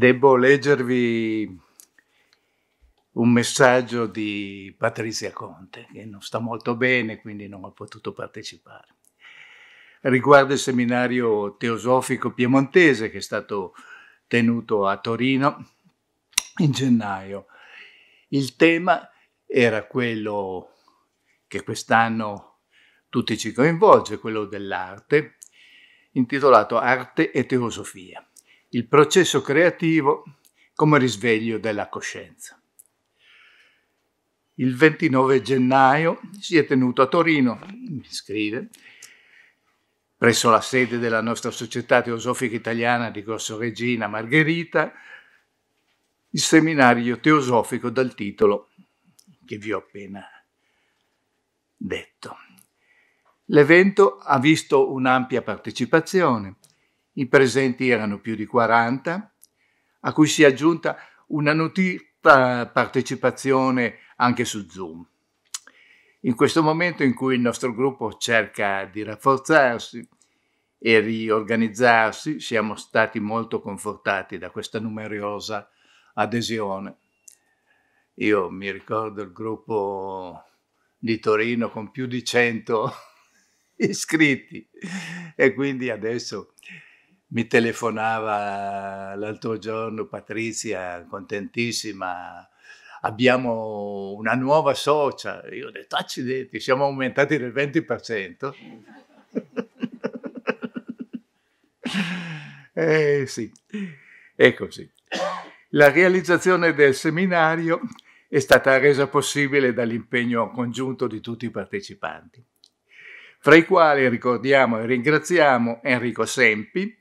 Devo leggervi un messaggio di Patrizia Conte, che non sta molto bene, quindi non ho potuto partecipare. Riguardo il seminario teosofico piemontese che è stato tenuto a Torino in gennaio. Il tema era quello che quest'anno tutti ci coinvolge, quello dell'arte, intitolato Arte e Teosofia il processo creativo come risveglio della coscienza. Il 29 gennaio si è tenuto a Torino, mi scrive, presso la sede della nostra Società Teosofica Italiana di Corso Regina Margherita, il seminario teosofico dal titolo che vi ho appena detto. L'evento ha visto un'ampia partecipazione i presenti erano più di 40, a cui si è aggiunta una notita partecipazione anche su Zoom. In questo momento in cui il nostro gruppo cerca di rafforzarsi e riorganizzarsi, siamo stati molto confortati da questa numerosa adesione. Io mi ricordo il gruppo di Torino con più di 100 iscritti e quindi adesso mi telefonava l'altro giorno Patrizia, contentissima, abbiamo una nuova socia. Io ho detto, accidenti, siamo aumentati del 20%. eh sì, è così. La realizzazione del seminario è stata resa possibile dall'impegno congiunto di tutti i partecipanti fra i quali ricordiamo e ringraziamo Enrico Sempi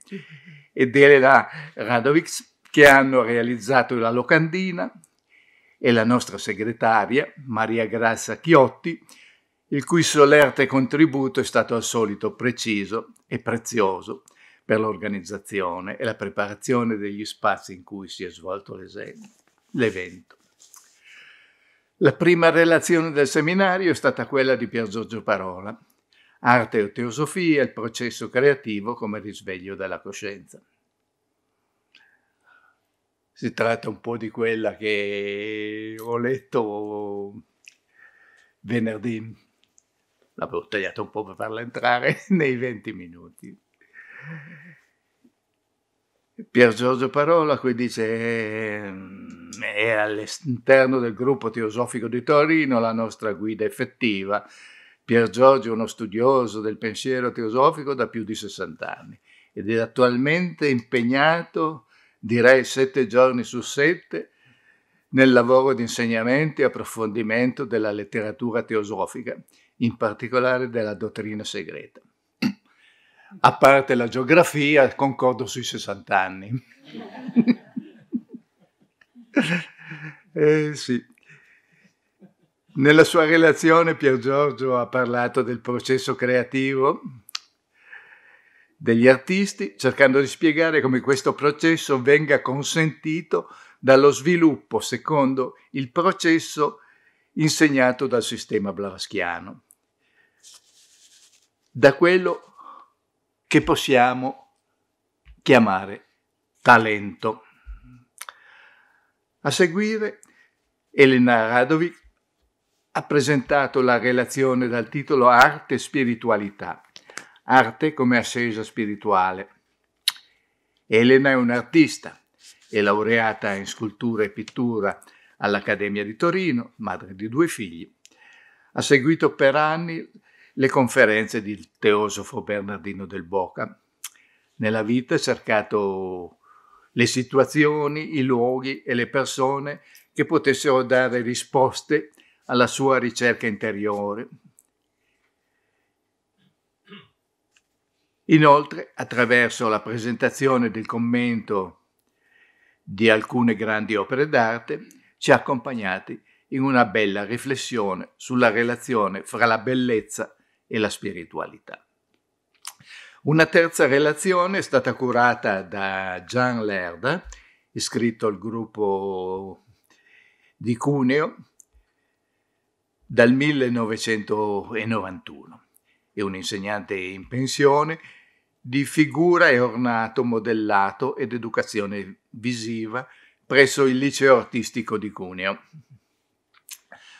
e Delela Radovic che hanno realizzato la locandina e la nostra segretaria Maria Grassa Chiotti, il cui solerte contributo è stato al solito preciso e prezioso per l'organizzazione e la preparazione degli spazi in cui si è svolto l'evento. La prima relazione del seminario è stata quella di Pier Giorgio Parola, arte o teosofia, il processo creativo come risveglio della coscienza. Si tratta un po' di quella che ho letto venerdì, l'avevo tagliato un po' per farla entrare nei 20 minuti. Pier Giorgio Parola qui dice è all'interno del gruppo teosofico di Torino la nostra guida effettiva Pier Giorgio è uno studioso del pensiero teosofico da più di 60 anni ed è attualmente impegnato, direi sette giorni su sette, nel lavoro di insegnamento e approfondimento della letteratura teosofica, in particolare della dottrina segreta. A parte la geografia, concordo sui 60 anni. eh, sì. Nella sua relazione Pier Giorgio ha parlato del processo creativo degli artisti, cercando di spiegare come questo processo venga consentito dallo sviluppo secondo il processo insegnato dal sistema blaschiano, da quello che possiamo chiamare talento. A seguire Elena Radovic ha presentato la relazione dal titolo Arte e Spiritualità, arte come ascesa spirituale. Elena è un'artista, è laureata in scultura e pittura all'Accademia di Torino, madre di due figli. Ha seguito per anni le conferenze del teosofo Bernardino del Boca. Nella vita ha cercato le situazioni, i luoghi e le persone che potessero dare risposte alla sua ricerca interiore. Inoltre, attraverso la presentazione del commento di alcune grandi opere d'arte, ci ha accompagnati in una bella riflessione sulla relazione fra la bellezza e la spiritualità. Una terza relazione è stata curata da Jean Lerda, iscritto al gruppo di Cuneo, dal 1991. È un insegnante in pensione di figura e ornato, modellato ed educazione visiva presso il liceo artistico di Cuneo.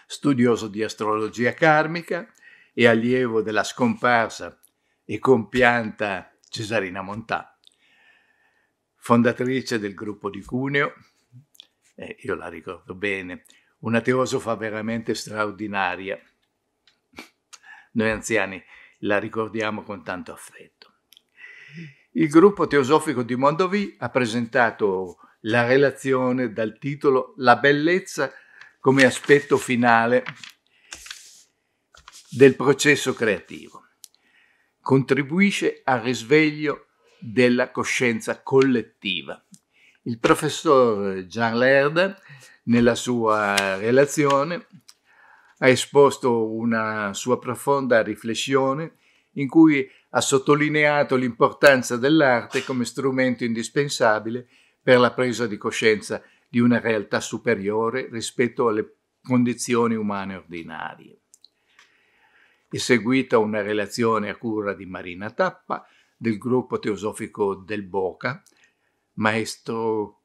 Studioso di astrologia karmica e allievo della scomparsa e compianta Cesarina Montà, fondatrice del gruppo di Cuneo, eh, io la ricordo bene, una teosofa veramente straordinaria. Noi anziani la ricordiamo con tanto affetto. Il gruppo teosofico di Mondovì ha presentato la relazione dal titolo La bellezza come aspetto finale del processo creativo. Contribuisce al risveglio della coscienza collettiva. Il professor Jean Lerda nella sua relazione ha esposto una sua profonda riflessione in cui ha sottolineato l'importanza dell'arte come strumento indispensabile per la presa di coscienza di una realtà superiore rispetto alle condizioni umane ordinarie. È seguita una relazione a cura di Marina Tappa del gruppo teosofico del Boca, maestro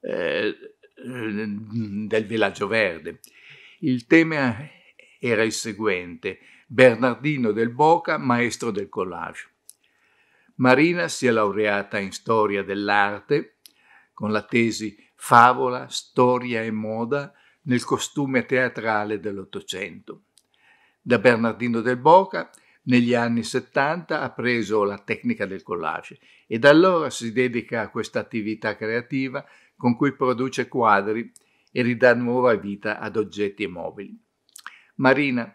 eh, eh, del Villaggio Verde. Il tema era il seguente, Bernardino del Boca, maestro del collage. Marina si è laureata in storia dell'arte con la tesi Favola, storia e moda nel costume teatrale dell'Ottocento. Da Bernardino del Boca negli anni 70 ha preso la tecnica del collage e da allora si dedica a questa attività creativa con cui produce quadri e ridà nuova vita ad oggetti e mobili. Marina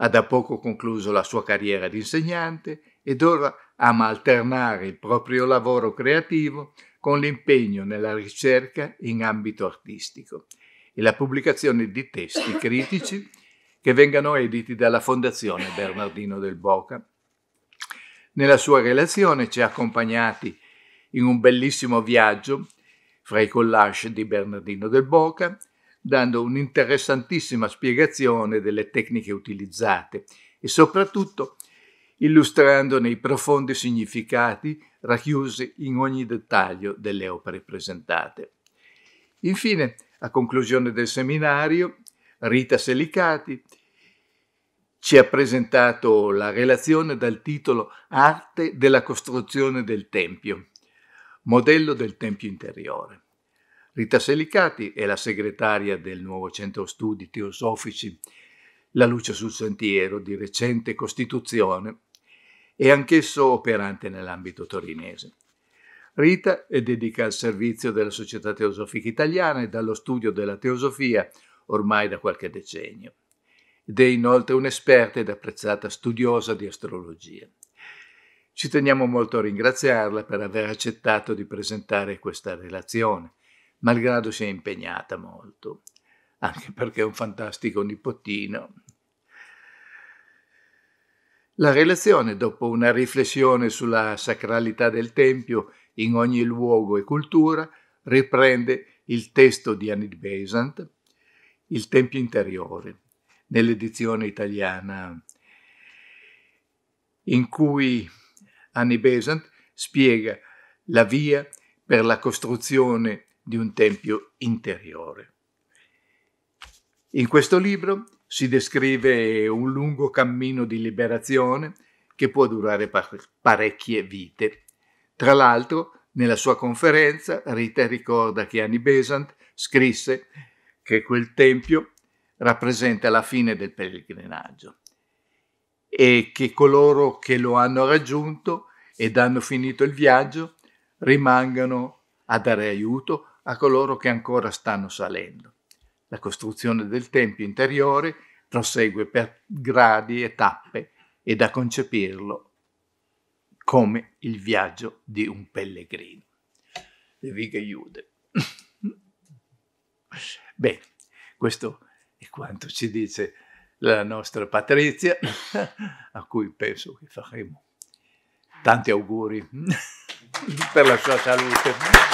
ha da poco concluso la sua carriera di insegnante ed ora ama alternare il proprio lavoro creativo con l'impegno nella ricerca in ambito artistico e la pubblicazione di testi critici che vengano editi dalla Fondazione Bernardino del Boca. Nella sua relazione ci ha accompagnati in un bellissimo viaggio fra i collage di Bernardino del Boca, dando un'interessantissima spiegazione delle tecniche utilizzate e soprattutto illustrandone i profondi significati racchiusi in ogni dettaglio delle opere presentate. Infine, a conclusione del seminario, Rita Selicati ci ha presentato la relazione dal titolo Arte della costruzione del Tempio, Modello del Tempio Interiore. Rita Selicati è la segretaria del nuovo Centro Studi Teosofici La Luce sul Sentiero di recente costituzione e anch'esso operante nell'ambito torinese. Rita è dedica al servizio della Società Teosofica Italiana e dallo studio della teosofia ormai da qualche decennio ed è inoltre un'esperta ed apprezzata studiosa di astrologia. Ci teniamo molto a ringraziarla per aver accettato di presentare questa relazione, malgrado sia impegnata molto, anche perché è un fantastico nipotino. La relazione, dopo una riflessione sulla sacralità del Tempio in ogni luogo e cultura, riprende il testo di Anid Besant, Il Tempio Interiore, nell'edizione italiana, in cui Annie Besant spiega la via per la costruzione di un tempio interiore. In questo libro si descrive un lungo cammino di liberazione che può durare parecchie vite. Tra l'altro, nella sua conferenza, Rita ricorda che Annie Besant scrisse che quel tempio rappresenta la fine del pellegrinaggio e che coloro che lo hanno raggiunto ed hanno finito il viaggio, rimangano a dare aiuto a coloro che ancora stanno salendo. La costruzione del tempio interiore prosegue per gradi e tappe e da concepirlo come il viaggio di un pellegrino. Le righe iude. Bene, questo è quanto ci dice la nostra Patrizia, a cui penso che faremo Tanti auguri per la sua salute.